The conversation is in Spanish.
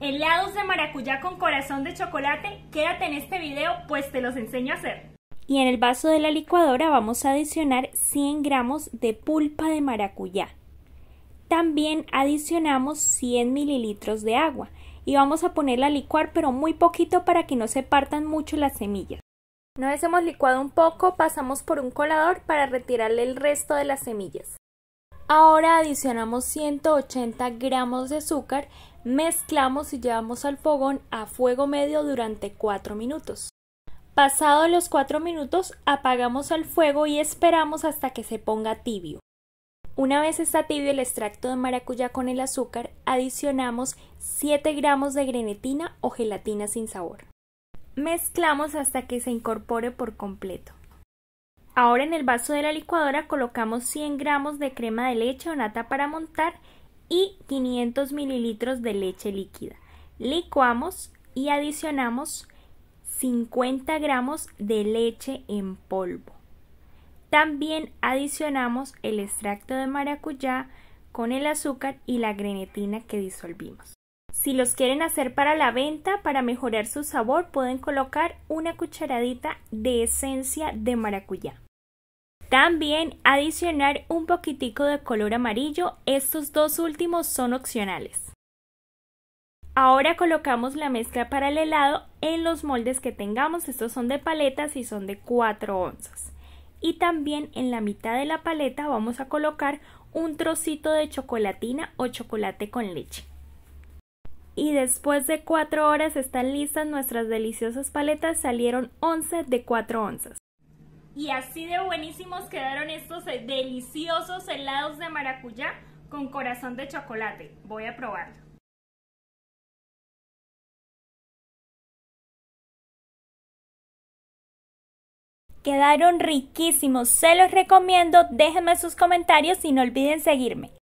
helados de maracuyá con corazón de chocolate, quédate en este video pues te los enseño a hacer. Y en el vaso de la licuadora vamos a adicionar 100 gramos de pulpa de maracuyá. También adicionamos 100 mililitros de agua y vamos a ponerla a licuar pero muy poquito para que no se partan mucho las semillas. Una vez hemos licuado un poco, pasamos por un colador para retirarle el resto de las semillas. Ahora adicionamos 180 gramos de azúcar, mezclamos y llevamos al fogón a fuego medio durante 4 minutos. Pasados los 4 minutos, apagamos el fuego y esperamos hasta que se ponga tibio. Una vez está tibio el extracto de maracuyá con el azúcar, adicionamos 7 gramos de grenetina o gelatina sin sabor. Mezclamos hasta que se incorpore por completo. Ahora en el vaso de la licuadora colocamos 100 gramos de crema de leche o nata para montar y 500 mililitros de leche líquida. Licuamos y adicionamos 50 gramos de leche en polvo. También adicionamos el extracto de maracuyá con el azúcar y la grenetina que disolvimos. Si los quieren hacer para la venta, para mejorar su sabor, pueden colocar una cucharadita de esencia de maracuyá. También adicionar un poquitico de color amarillo, estos dos últimos son opcionales. Ahora colocamos la mezcla para el helado en los moldes que tengamos, estos son de paletas y son de 4 onzas. Y también en la mitad de la paleta vamos a colocar un trocito de chocolatina o chocolate con leche. Y después de 4 horas están listas nuestras deliciosas paletas, salieron 11 de 4 onzas. Y así de buenísimos quedaron estos eh, deliciosos helados de maracuyá con corazón de chocolate. Voy a probarlo. Quedaron riquísimos, se los recomiendo, déjenme sus comentarios y no olviden seguirme.